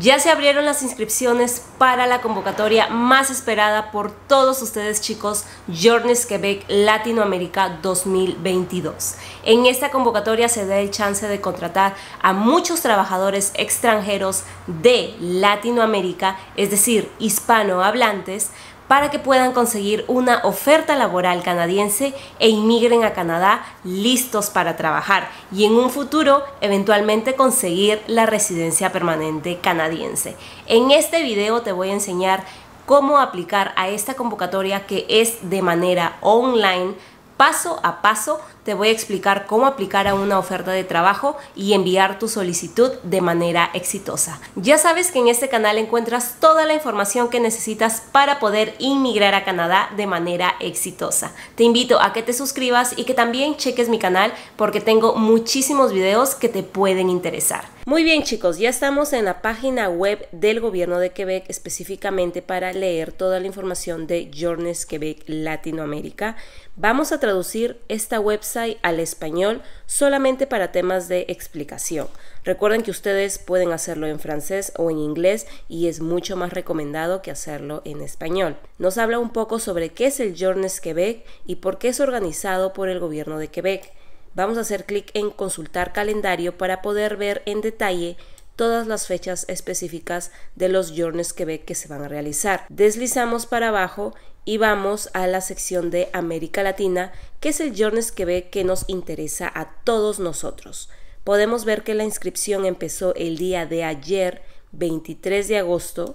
Ya se abrieron las inscripciones para la convocatoria más esperada por todos ustedes chicos, Journeys Quebec Latinoamérica 2022. En esta convocatoria se da el chance de contratar a muchos trabajadores extranjeros de Latinoamérica, es decir, hispanohablantes, para que puedan conseguir una oferta laboral canadiense e inmigren a Canadá listos para trabajar y en un futuro eventualmente conseguir la residencia permanente canadiense. En este video te voy a enseñar cómo aplicar a esta convocatoria que es de manera online paso a paso te voy a explicar cómo aplicar a una oferta de trabajo y enviar tu solicitud de manera exitosa. Ya sabes que en este canal encuentras toda la información que necesitas para poder inmigrar a Canadá de manera exitosa. Te invito a que te suscribas y que también cheques mi canal porque tengo muchísimos videos que te pueden interesar. Muy bien chicos, ya estamos en la página web del gobierno de Quebec específicamente para leer toda la información de Journeys Quebec Latinoamérica. Vamos a traducir esta website al español solamente para temas de explicación. Recuerden que ustedes pueden hacerlo en francés o en inglés y es mucho más recomendado que hacerlo en español. Nos habla un poco sobre qué es el Journes Quebec y por qué es organizado por el gobierno de Quebec. Vamos a hacer clic en consultar calendario para poder ver en detalle todas las fechas específicas de los Journes Quebec que se van a realizar. Deslizamos para abajo y vamos a la sección de América Latina, que es el que ve que nos interesa a todos nosotros. Podemos ver que la inscripción empezó el día de ayer, 23 de agosto,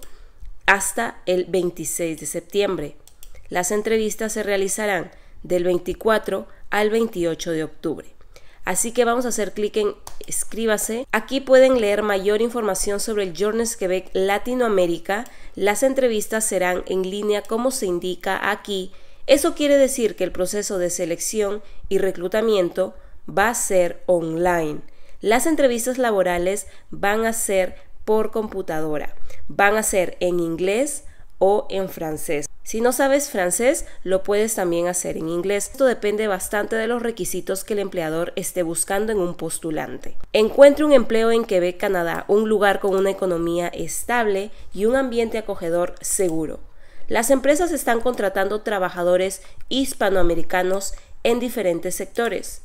hasta el 26 de septiembre. Las entrevistas se realizarán del 24 al 28 de octubre. Así que vamos a hacer clic en escríbase. Aquí pueden leer mayor información sobre el Journeys Quebec Latinoamérica. Las entrevistas serán en línea como se indica aquí. Eso quiere decir que el proceso de selección y reclutamiento va a ser online. Las entrevistas laborales van a ser por computadora. Van a ser en inglés, o en francés. Si no sabes francés, lo puedes también hacer en inglés. Esto depende bastante de los requisitos que el empleador esté buscando en un postulante. Encuentre un empleo en Quebec, Canadá, un lugar con una economía estable y un ambiente acogedor seguro. Las empresas están contratando trabajadores hispanoamericanos en diferentes sectores.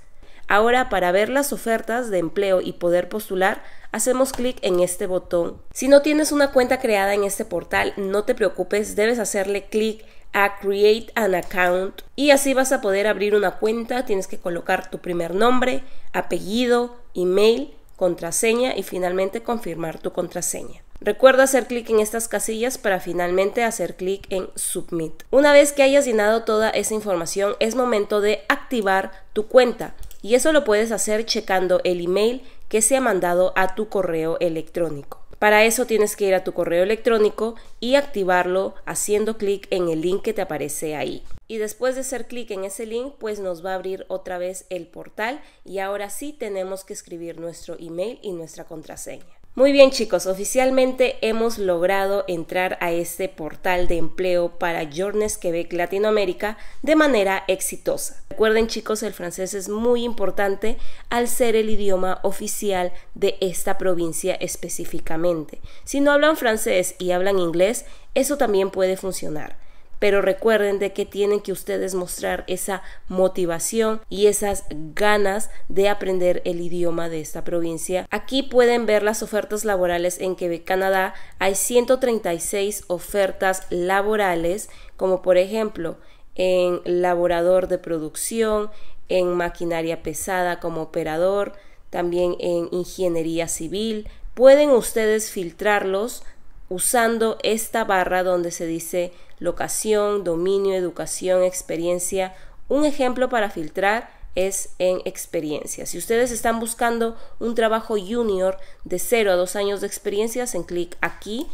Ahora para ver las ofertas de empleo y poder postular, hacemos clic en este botón. Si no tienes una cuenta creada en este portal, no te preocupes, debes hacerle clic a Create an Account y así vas a poder abrir una cuenta. Tienes que colocar tu primer nombre, apellido, email, contraseña y finalmente confirmar tu contraseña. Recuerda hacer clic en estas casillas para finalmente hacer clic en Submit. Una vez que hayas llenado toda esa información, es momento de activar tu cuenta. Y eso lo puedes hacer checando el email que se ha mandado a tu correo electrónico. Para eso tienes que ir a tu correo electrónico y activarlo haciendo clic en el link que te aparece ahí. Y después de hacer clic en ese link, pues nos va a abrir otra vez el portal y ahora sí tenemos que escribir nuestro email y nuestra contraseña. Muy bien chicos, oficialmente hemos logrado entrar a este portal de empleo para Journes Quebec Latinoamérica de manera exitosa. Recuerden chicos, el francés es muy importante al ser el idioma oficial de esta provincia específicamente. Si no hablan francés y hablan inglés, eso también puede funcionar pero recuerden de que tienen que ustedes mostrar esa motivación y esas ganas de aprender el idioma de esta provincia. Aquí pueden ver las ofertas laborales en Quebec, Canadá. Hay 136 ofertas laborales, como por ejemplo en laborador de producción, en maquinaria pesada como operador, también en ingeniería civil. Pueden ustedes filtrarlos usando esta barra donde se dice locación, dominio, educación, experiencia. Un ejemplo para filtrar es en experiencia. Si ustedes están buscando un trabajo junior de 0 a 2 años de experiencia, hacen clic aquí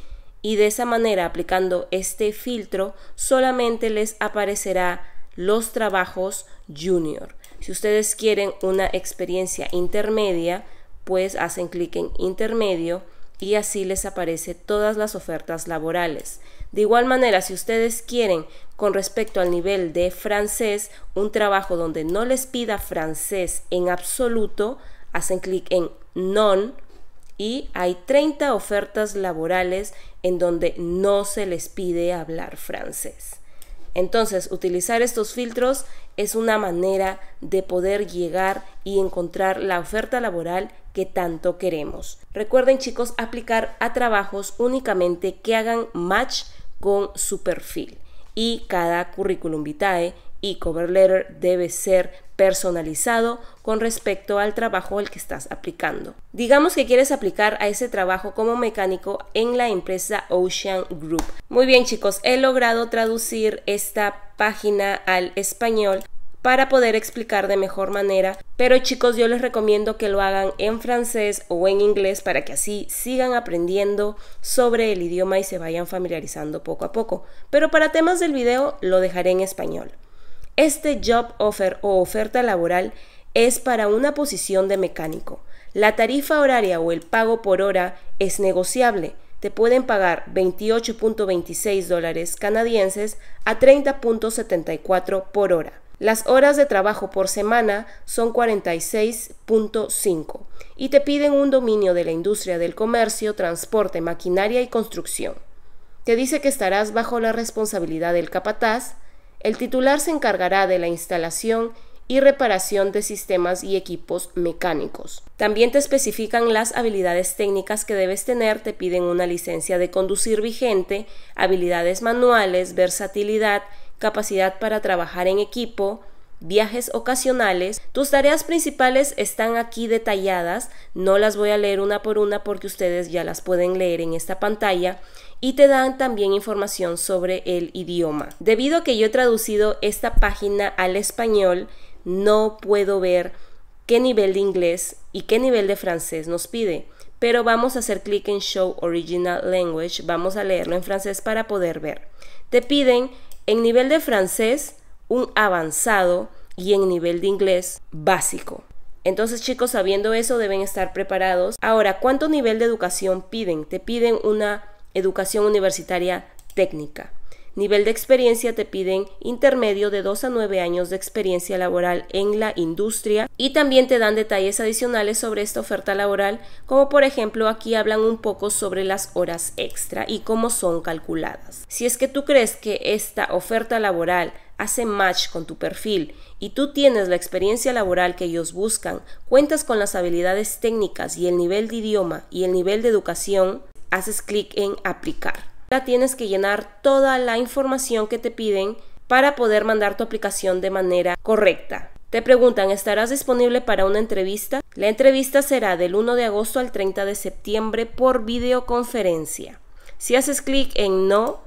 y de esa manera aplicando este filtro solamente les aparecerá los trabajos junior. Si ustedes quieren una experiencia intermedia, pues hacen clic en intermedio y así les aparece todas las ofertas laborales. De igual manera, si ustedes quieren, con respecto al nivel de francés, un trabajo donde no les pida francés en absoluto, hacen clic en non y hay 30 ofertas laborales en donde no se les pide hablar francés. Entonces, utilizar estos filtros es una manera de poder llegar y encontrar la oferta laboral que tanto queremos. Recuerden chicos aplicar a trabajos únicamente que hagan match con su perfil y cada currículum vitae y cover letter debe ser personalizado con respecto al trabajo al que estás aplicando. Digamos que quieres aplicar a ese trabajo como mecánico en la empresa Ocean Group. Muy bien chicos, he logrado traducir esta página al español para poder explicar de mejor manera. Pero chicos, yo les recomiendo que lo hagan en francés o en inglés para que así sigan aprendiendo sobre el idioma y se vayan familiarizando poco a poco. Pero para temas del video lo dejaré en español. Este job offer o oferta laboral es para una posición de mecánico. La tarifa horaria o el pago por hora es negociable. Te pueden pagar 28.26 dólares canadienses a 30.74 por hora. Las horas de trabajo por semana son 46.5 y te piden un dominio de la industria del comercio, transporte, maquinaria y construcción. Te dice que estarás bajo la responsabilidad del capataz, el titular se encargará de la instalación y reparación de sistemas y equipos mecánicos. También te especifican las habilidades técnicas que debes tener, te piden una licencia de conducir vigente, habilidades manuales, versatilidad, capacidad para trabajar en equipo, viajes ocasionales. Tus tareas principales están aquí detalladas, no las voy a leer una por una porque ustedes ya las pueden leer en esta pantalla y te dan también información sobre el idioma. Debido a que yo he traducido esta página al español, no puedo ver qué nivel de inglés y qué nivel de francés nos pide. Pero vamos a hacer clic en Show Original Language, vamos a leerlo en francés para poder ver. Te piden en nivel de francés, un avanzado y en nivel de inglés básico. Entonces chicos, sabiendo eso, deben estar preparados. Ahora, ¿cuánto nivel de educación piden? Te piden una educación universitaria técnica. Nivel de experiencia te piden intermedio de 2 a 9 años de experiencia laboral en la industria y también te dan detalles adicionales sobre esta oferta laboral, como por ejemplo aquí hablan un poco sobre las horas extra y cómo son calculadas. Si es que tú crees que esta oferta laboral hace match con tu perfil y tú tienes la experiencia laboral que ellos buscan, cuentas con las habilidades técnicas y el nivel de idioma y el nivel de educación, haces clic en aplicar tienes que llenar toda la información que te piden para poder mandar tu aplicación de manera correcta. Te preguntan, ¿estarás disponible para una entrevista? La entrevista será del 1 de agosto al 30 de septiembre por videoconferencia. Si haces clic en no,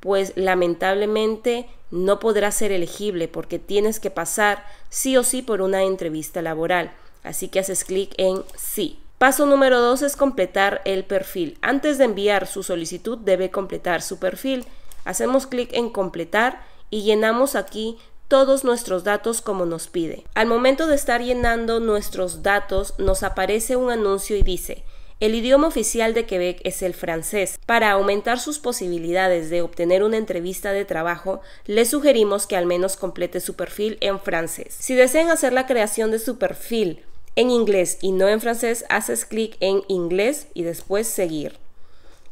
pues lamentablemente no podrás ser elegible porque tienes que pasar sí o sí por una entrevista laboral. Así que haces clic en sí. Paso número 2 es completar el perfil. Antes de enviar su solicitud debe completar su perfil. Hacemos clic en completar y llenamos aquí todos nuestros datos como nos pide. Al momento de estar llenando nuestros datos nos aparece un anuncio y dice el idioma oficial de Quebec es el francés. Para aumentar sus posibilidades de obtener una entrevista de trabajo, le sugerimos que al menos complete su perfil en francés. Si desean hacer la creación de su perfil en inglés y no en francés, haces clic en inglés y después seguir.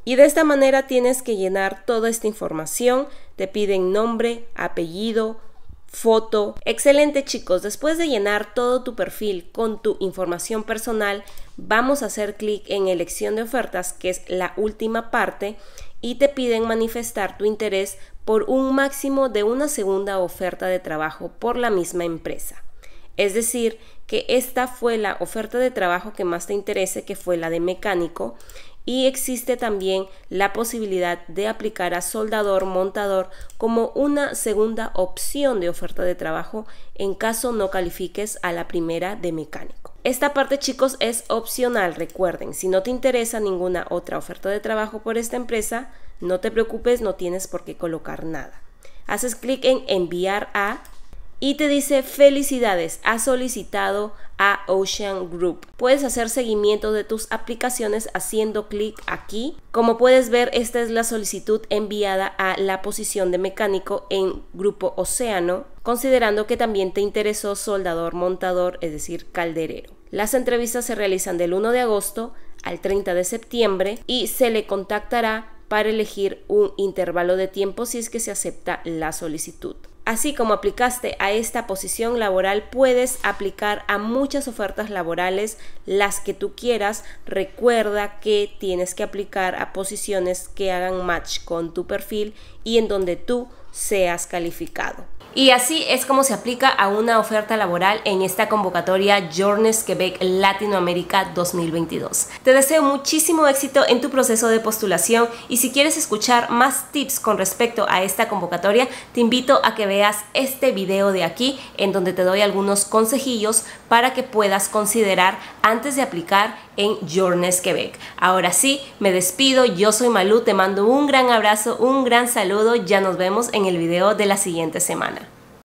Y de esta manera tienes que llenar toda esta información. Te piden nombre, apellido, foto. Excelente chicos, después de llenar todo tu perfil con tu información personal, vamos a hacer clic en elección de ofertas, que es la última parte, y te piden manifestar tu interés por un máximo de una segunda oferta de trabajo por la misma empresa. Es decir, que esta fue la oferta de trabajo que más te interese, que fue la de mecánico. Y existe también la posibilidad de aplicar a soldador, montador como una segunda opción de oferta de trabajo en caso no califiques a la primera de mecánico. Esta parte chicos es opcional, recuerden, si no te interesa ninguna otra oferta de trabajo por esta empresa, no te preocupes, no tienes por qué colocar nada. Haces clic en enviar a y te dice felicidades, has solicitado a Ocean Group. Puedes hacer seguimiento de tus aplicaciones haciendo clic aquí. Como puedes ver, esta es la solicitud enviada a la posición de mecánico en Grupo Océano, considerando que también te interesó soldador montador, es decir, calderero. Las entrevistas se realizan del 1 de agosto al 30 de septiembre y se le contactará para elegir un intervalo de tiempo si es que se acepta la solicitud. Así como aplicaste a esta posición laboral, puedes aplicar a muchas ofertas laborales las que tú quieras. Recuerda que tienes que aplicar a posiciones que hagan match con tu perfil y en donde tú seas calificado. Y así es como se aplica a una oferta laboral en esta convocatoria Journeys Quebec Latinoamérica 2022. Te deseo muchísimo éxito en tu proceso de postulación y si quieres escuchar más tips con respecto a esta convocatoria, te invito a que veas este video de aquí en donde te doy algunos consejillos para que puedas considerar antes de aplicar en Journeys Quebec. Ahora sí, me despido, yo soy Malú, te mando un gran abrazo, un gran saludo, ya nos vemos en en el video de la siguiente semana.